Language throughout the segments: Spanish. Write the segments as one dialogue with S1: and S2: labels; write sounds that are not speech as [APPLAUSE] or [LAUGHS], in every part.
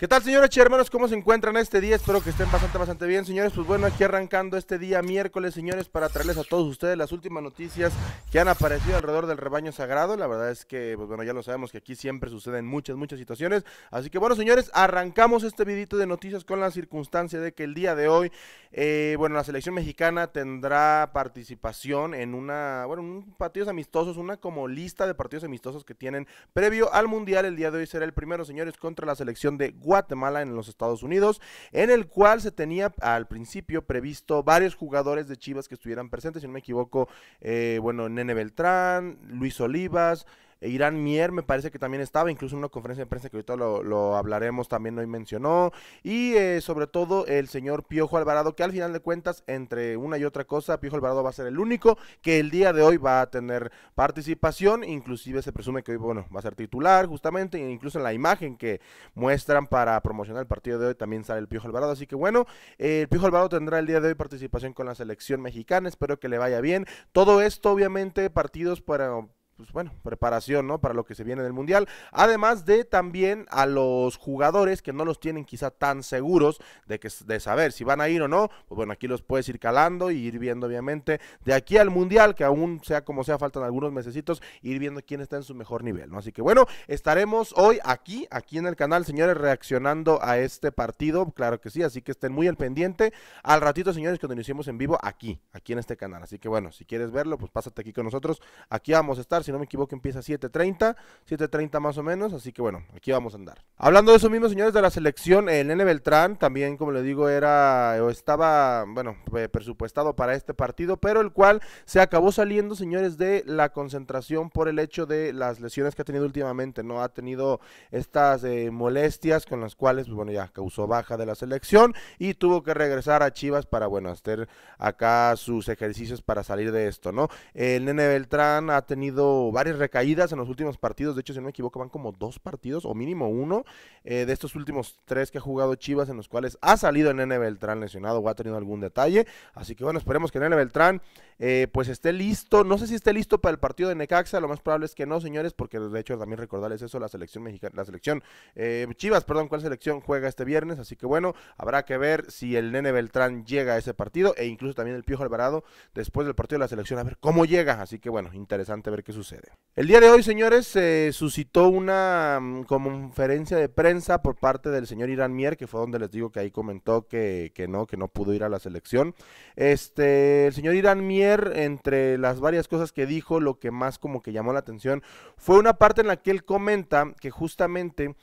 S1: ¿Qué tal, señores y hermanos? ¿Cómo se encuentran este día? Espero que estén bastante, bastante bien, señores. Pues bueno, aquí arrancando este día miércoles, señores, para traerles a todos ustedes las últimas noticias que han aparecido alrededor del rebaño sagrado. La verdad es que, pues bueno, ya lo sabemos que aquí siempre suceden muchas, muchas situaciones. Así que bueno, señores, arrancamos este vidito de noticias con la circunstancia de que el día de hoy, eh, bueno, la selección mexicana tendrá participación en una, bueno, un partidos amistosos, una como lista de partidos amistosos que tienen previo al Mundial. El día de hoy será el primero, señores, contra la selección de Guatemala en los Estados Unidos, en el cual se tenía al principio previsto varios jugadores de Chivas que estuvieran presentes, si no me equivoco, eh, bueno, Nene Beltrán, Luis Olivas, Irán Mier me parece que también estaba, incluso en una conferencia de prensa que ahorita lo, hablaremos también hoy mencionó. Y eh, sobre todo el señor Piojo Alvarado, que al final de cuentas, entre una y otra cosa, Piojo Alvarado va a ser el único que el día de hoy va a tener participación. Inclusive se presume que hoy, bueno, va a ser titular justamente, e incluso en la imagen que muestran para promocionar el partido de hoy también sale el Piojo Alvarado. Así que bueno, el Piojo Alvarado tendrá el día de hoy participación con la selección mexicana. Espero que le vaya bien. Todo esto, obviamente, partidos para pues bueno, preparación, ¿no? Para lo que se viene del Mundial. Además de también a los jugadores que no los tienen quizá tan seguros de, que, de saber si van a ir o no, pues bueno, aquí los puedes ir calando y ir viendo obviamente de aquí al Mundial, que aún sea como sea, faltan algunos mesecitos, ir viendo quién está en su mejor nivel, ¿no? Así que bueno, estaremos hoy aquí, aquí en el canal, señores, reaccionando a este partido, claro que sí, así que estén muy al pendiente. Al ratito, señores, cuando iniciemos en vivo aquí, aquí en este canal. Así que bueno, si quieres verlo, pues pásate aquí con nosotros. Aquí vamos a estar no me equivoco, empieza a 7.30, 7.30 más o menos, así que bueno, aquí vamos a andar. Hablando de eso mismo, señores, de la selección, el Nene Beltrán también, como le digo, era o estaba, bueno, eh, presupuestado para este partido, pero el cual se acabó saliendo, señores, de la concentración por el hecho de las lesiones que ha tenido últimamente, ¿no? Ha tenido estas eh, molestias con las cuales, pues, bueno, ya causó baja de la selección y tuvo que regresar a Chivas para, bueno, hacer acá sus ejercicios para salir de esto, ¿no? El Nene Beltrán ha tenido varias recaídas en los últimos partidos. De hecho, si no me equivoco, van como dos partidos o mínimo uno eh, de estos últimos tres que ha jugado Chivas, en los cuales ha salido Nene Beltrán lesionado o ha tenido algún detalle. Así que bueno, esperemos que Nene Beltrán eh, pues esté listo. No sé si esté listo para el partido de Necaxa. Lo más probable es que no, señores, porque de hecho también recordarles eso, la selección mexicana, la selección eh, Chivas, perdón, cuál selección juega este viernes. Así que bueno, habrá que ver si el Nene Beltrán llega a ese partido e incluso también el Piojo Alvarado después del partido de la selección a ver cómo llega. Así que bueno, interesante ver qué sucede el día de hoy, señores, se suscitó una mm, conferencia de prensa por parte del señor Irán Mier, que fue donde les digo que ahí comentó que, no, que no pudo ir a la selección. Este, el señor Irán Mier, entre las varias cosas que dijo, lo que más como que llamó la atención fue una parte en la que él comenta que justamente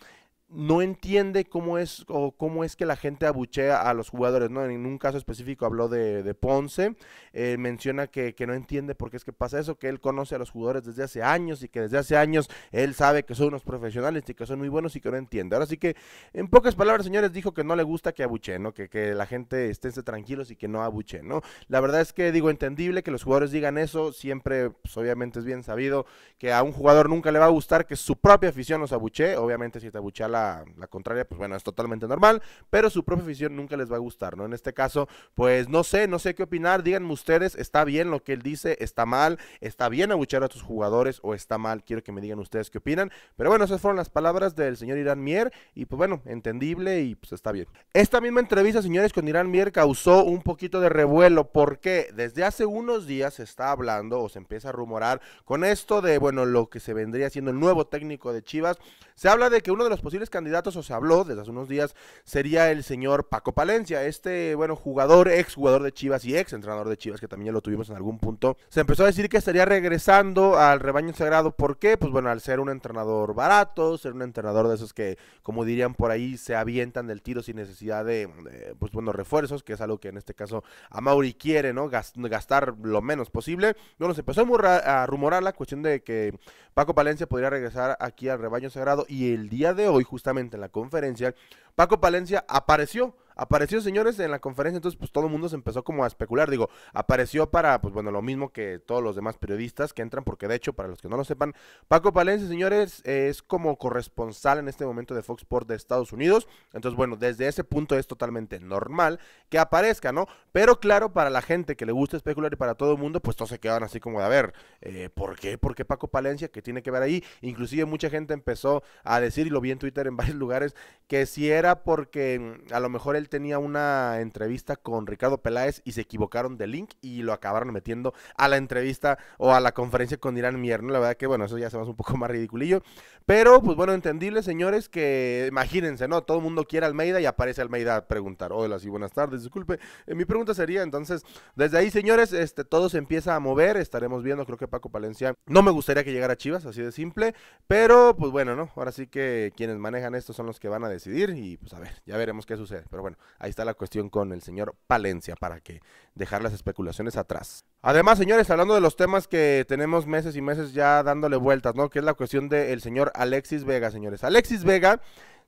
S1: no entiende cómo es o cómo es que la gente abuchea a los jugadores, ¿no? En un caso específico habló de, Ponce, eh, menciona que, no entiende por qué es que pasa eso, que él conoce a los jugadores desde hace años y que desde hace años él sabe que son unos profesionales y que son muy buenos y que no entiende. Ahora sí que, en pocas palabras, señores, dijo que no le gusta que abucheen, ¿no? Que, la gente esté tranquilos y que no abuche ¿no? La verdad es que, digo, entendible que los jugadores digan eso, siempre, pues, obviamente es bien sabido que a un jugador nunca le va a gustar que su propia afición los abuche, obviamente si te abuchea la la, contraria, pues bueno, es totalmente normal, pero su propia afición nunca les va a gustar, ¿no? En este caso, pues no sé, no sé qué opinar, díganme ustedes, ¿está bien lo que él dice? ¿Está mal? ¿Está bien aguchar a tus jugadores o está mal? Quiero que me digan ustedes qué opinan, pero bueno, esas fueron las palabras del señor Irán Mier y pues bueno, entendible y pues está bien. Esta misma entrevista, señores, con Irán Mier causó un poquito de revuelo porque desde hace unos días se está hablando o se empieza a rumorar con esto de, bueno, lo que se vendría siendo el nuevo técnico de Chivas, se habla de que uno de los posibles candidatos, o se habló desde hace unos días, sería el señor Paco Palencia. Este, bueno, jugador, ex jugador de Chivas y ex entrenador de Chivas, que también ya lo tuvimos en algún punto. Se empezó a decir que estaría regresando al rebaño sagrado. ¿Por qué? Pues bueno, al ser un entrenador barato, ser un entrenador de esos que, como dirían por ahí, se avientan del tiro sin necesidad de, pues bueno, refuerzos, que es algo que en este caso a Mauri quiere, ¿no? Gastar lo menos posible. Bueno, se empezó a rumorar la cuestión de que Paco Palencia podría regresar aquí al rebaño sagrado y el día de hoy, justamente en la conferencia, Paco Palencia apareció. Apareció, señores, en la conferencia, entonces pues todo el mundo se empezó como a especular, digo, apareció para, pues bueno, lo mismo que todos los demás periodistas que entran, porque de hecho, para los que no lo sepan, Paco Palencia, señores, es como corresponsal en este momento de Fox Sports de Estados Unidos, entonces bueno, desde ese punto es totalmente normal que aparezca, ¿no? Pero claro, para la gente que le gusta especular y para todo el mundo, pues todos se quedaron así como de, a ver, eh, ¿por qué? ¿Por qué Paco Palencia? ¿Qué tiene que ver ahí? Inclusive mucha gente empezó a decir, y lo vi en Twitter en [LAUGHS] varios lugares, que si era porque mm, a lo mejor él tenía una entrevista con Ricardo Peláez y se equivocaron de link y lo acabaron metiendo a la entrevista o a la conferencia con Irán Mierno, La verdad que, bueno, eso ya se va un poco más ridiculillo. Pero, pues bueno, entendible, señores, que imagínense, ¿no? Todo el mundo quiere Almeida y aparece Almeida a preguntar, hola, sí, buenas tardes, disculpe. Eh, mi pregunta sería, entonces, desde ahí, señores, este, todo se empieza a mover, estaremos viendo, creo que Paco Palencia, no me gustaría que llegara a Chivas, así de simple, pero, pues bueno, ¿no? Ahora sí que quienes manejan esto son los que van a decidir y pues a ver, ya veremos qué sucede. Pero bueno, ahí está la cuestión con el señor Palencia para que dejar las especulaciones atrás. Además, señores, hablando de los temas que tenemos meses y meses ya dándole vueltas, ¿no? Que es la cuestión del señor Alexis Vega, señores. Alexis Vega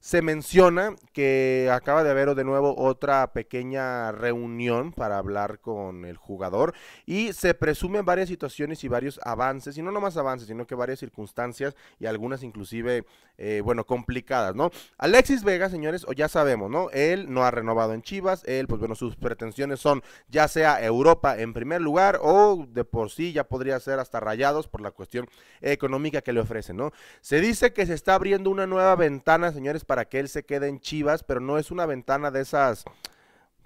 S1: se menciona que acaba de haber de nuevo otra pequeña reunión para hablar con el jugador y se presumen varias situaciones y varios avances, y no nomás avances, sino que varias circunstancias y algunas inclusive, eh, bueno, complicadas, ¿no? Alexis Vega, señores, o ya sabemos, ¿no? Él no ha renovado en Chivas, él, pues bueno, sus pretensiones son ya sea Europa en primer lugar o de por sí ya podría ser hasta rayados por la cuestión económica que le ofrecen, ¿no? Se dice que se está abriendo una nueva ventana, señores, para que él se quede en Chivas, pero no es una ventana de esas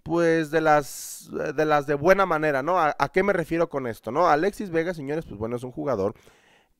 S1: pues de las de las de buena manera, ¿no? ¿A, ¿A, qué me refiero con esto, no? Alexis Vega, señores, pues bueno, es un jugador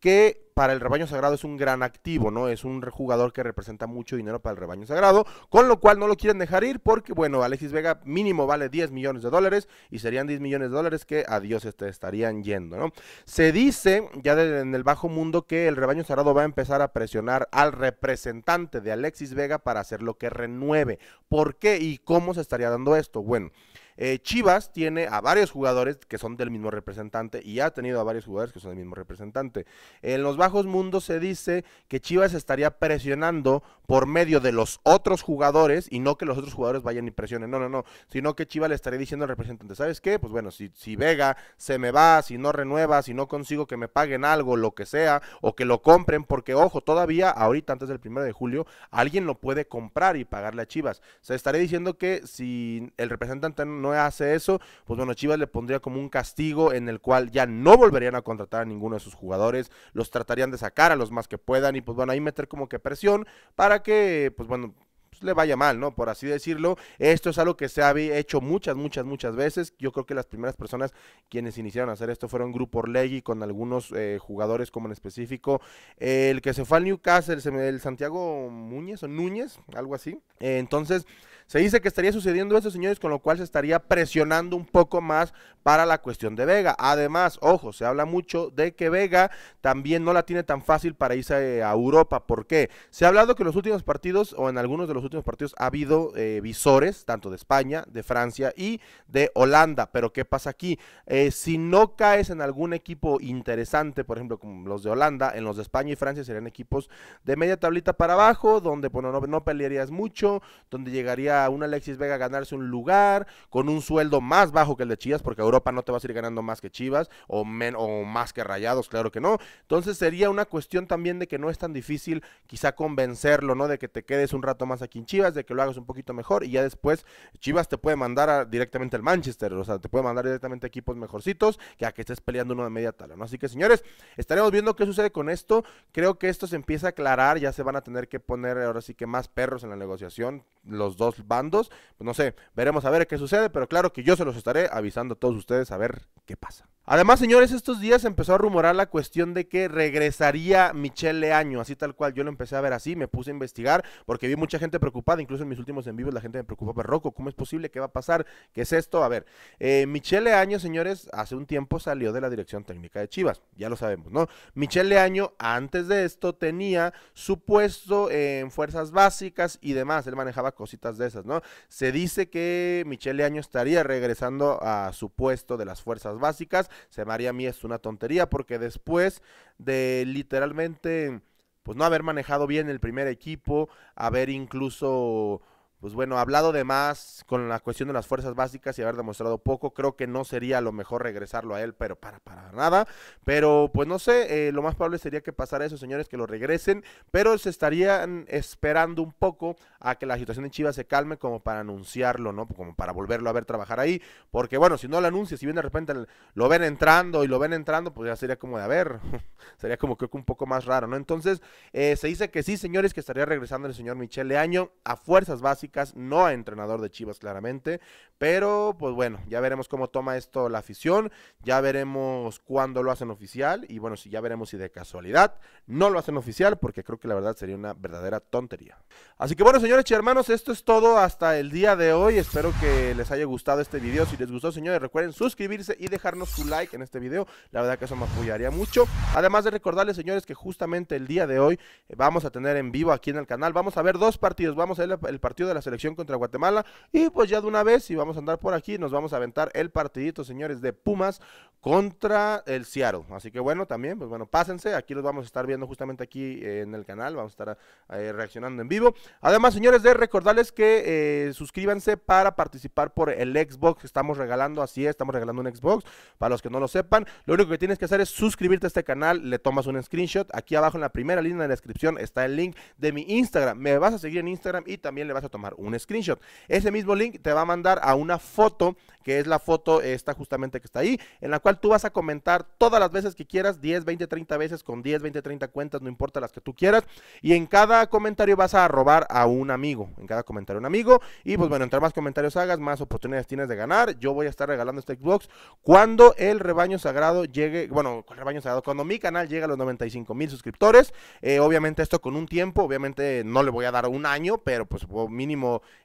S1: que para el rebaño sagrado es un gran activo, ¿no? Es un jugador que representa mucho dinero para el rebaño sagrado, con lo cual no lo quieren dejar ir porque, bueno, Alexis Vega mínimo vale 10 millones de dólares y serían 10 millones de dólares que a Dios este, estarían yendo, ¿no? Se dice ya en el bajo mundo que el rebaño sagrado va a empezar a presionar al representante de Alexis Vega para hacer lo que renueve. ¿Por qué y cómo se estaría dando esto? Bueno. Eh, Chivas tiene a varios jugadores que son del mismo representante y ha tenido a varios jugadores que son del mismo representante. En los bajos mundos se dice que Chivas estaría presionando por medio de los otros jugadores y no que los otros jugadores vayan y presionen. No, no, no. Sino que Chivas le estaría diciendo al representante, ¿sabes qué? Pues bueno, si, Vega se me va, si no renueva, si no consigo que me paguen algo, lo que sea, o que lo compren, porque ojo, todavía ahorita antes del primero de julio alguien lo puede comprar y pagarle a Chivas. Se estaría diciendo que si el representante no hace eso, pues bueno, Chivas le pondría como un castigo en el cual ya no volverían a contratar a ninguno de sus jugadores, los tratarían de sacar a los más que puedan y pues bueno, ahí meter como que presión para que, pues bueno, pues le vaya mal, ¿no? Por así decirlo. Esto es algo que se ha hecho muchas, muchas, muchas veces. Yo creo que las primeras personas quienes iniciaron a hacer esto fueron Grupo Orlegi con algunos eh, jugadores como en específico. el que se fue al Newcastle, el Santiago Muñez o Núñez, algo así. Eh, entonces... Se dice que estaría sucediendo eso, señores, con lo cual se estaría presionando un poco más para la cuestión de Vega. Además, ojo, se habla mucho de que Vega también no la tiene tan fácil para irse eh, a Europa. ¿Por qué? Se ha hablado que en los últimos partidos, o en algunos de los últimos partidos, ha habido eh, visores, tanto de España, de Francia y de Holanda. Pero ¿qué pasa aquí? Eh, si no caes en algún equipo interesante, por ejemplo, como los de Holanda, en los de España y Francia serían equipos de media tablita para abajo, donde bueno, no, no pelearías mucho, donde llegaría un Alexis Vega ganarse un lugar con un sueldo más bajo que el de Chivas, porque Europa no te va a ir ganando más que Chivas o, o más que Rayados, claro que no. Entonces sería una cuestión también de que no es tan difícil quizá convencerlo, ¿no? De que te quedes un rato más aquí en Chivas, de que lo hagas un poquito mejor y ya después Chivas te puede mandar directamente al Manchester, o sea, te puede mandar directamente equipos mejorcitos que a que estés peleando uno de media tala, ¿no? Así que señores, estaremos viendo qué sucede con esto. Creo que esto se empieza a aclarar, ya se van a tener que poner ahora sí que más perros en la negociación. Los dos bandos. Pues no sé, veremos a ver qué sucede, pero claro que yo se los estaré avisando a todos ustedes a ver qué pasa. Además, señores, estos días empezó a rumorar la cuestión de que regresaría Michelle Leaño, así tal cual. Yo lo empecé a ver así, me puse a investigar porque vi mucha gente preocupada, incluso en mis últimos en vivos la gente me preocupaba, Rocco, ¿cómo es posible? ¿Qué va a pasar? ¿Qué es esto? A ver, eh, Michelle Año, señores, hace un tiempo salió de la dirección técnica de Chivas, ya lo sabemos, ¿no? Michelle Leaño, antes de esto, tenía su puesto en fuerzas básicas y demás, él manejaba cositas de esas, ¿no? Se dice que Michelle Año estaría regresando a su puesto de las fuerzas básicas se María a mí es una tontería porque después de literalmente pues no haber manejado bien el primer equipo, haber incluso pues bueno, hablado de más con la cuestión de las fuerzas básicas y haber demostrado poco, creo que no sería lo mejor regresarlo a él, pero para, para nada. Pero pues no sé, eh, lo más probable sería que pasara eso, señores, que lo regresen, pero se estarían esperando un poco a que la situación en Chivas se calme como para anunciarlo, ¿no? Como para volverlo a ver trabajar ahí, porque bueno, si no lo anuncia, si bien de repente lo ven entrando y lo ven entrando, pues ya sería como de a ver, [LAUGHS] sería como que un poco más raro, ¿no? Entonces, eh, se dice que sí, señores, que estaría regresando el señor Michele Año a fuerzas básicas no a entrenador de Chivas claramente, pero pues bueno, ya veremos cómo toma esto la afición, ya veremos cuándo lo hacen oficial y bueno, si ya veremos si de casualidad no lo hacen oficial porque creo que la verdad sería una verdadera tontería. Así que bueno, señores y hermanos, esto es todo hasta el día de hoy. Espero que les haya gustado este video. Si les gustó, señores, recuerden suscribirse y dejarnos su like en este video. La verdad que eso me apoyaría mucho. Además de recordarles, señores, que justamente el día de hoy eh, vamos a tener en vivo aquí en el canal, vamos a ver dos partidos. Vamos a ver el partido de la selección contra Guatemala. Y pues ya de una vez, si vamos a andar por aquí, nos vamos a aventar el partidito, señores, de Pumas contra el Seattle. Así que bueno, también, pues bueno, pásense. Aquí los vamos a estar viendo justamente aquí eh, en el canal. Vamos a estar eh, reaccionando en vivo. Además, señores, de recordarles que eh, suscríbanse para participar por el Xbox. Estamos regalando, así estamos regalando un Xbox. Para los que no lo sepan, lo único que tienes que hacer es suscribirte a este canal. Le tomas un screenshot. Aquí abajo en la primera línea de la descripción está el link de mi Instagram. Me vas a seguir en Instagram y también le vas a tomar un screenshot. Ese mismo link te va a mandar a una foto, que es la foto esta justamente que está ahí, en la cual tú vas a comentar todas las veces que quieras, 10, 20, 30 veces con 10, 20, 30 cuentas, no importa las que tú quieras, y en cada comentario vas a robar a un amigo, en cada comentario un amigo, y pues bueno, entre más comentarios hagas, más oportunidades tienes de ganar. Yo voy a estar regalando este Xbox cuando el rebaño sagrado llegue, bueno, el rebaño sagrado, cuando mi canal llegue a los 95 mil suscriptores, eh, obviamente esto con un tiempo, obviamente no le voy a dar un año, pero pues mínimo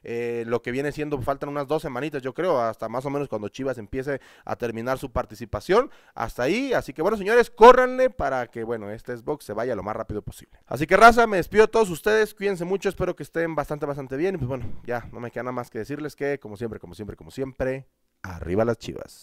S1: eh, lo que viene siendo, faltan unas dos semanitas, yo creo, hasta más o menos cuando Chivas empiece a terminar su participación. Hasta ahí, así que bueno, señores, córranle para que, bueno, este Xbox se vaya lo más rápido posible. Así que raza, me despido a todos ustedes, cuídense mucho, espero que estén bastante, bastante bien. Y pues bueno, ya, no me queda nada más que decirles que, como siempre, como siempre, como siempre, arriba las Chivas.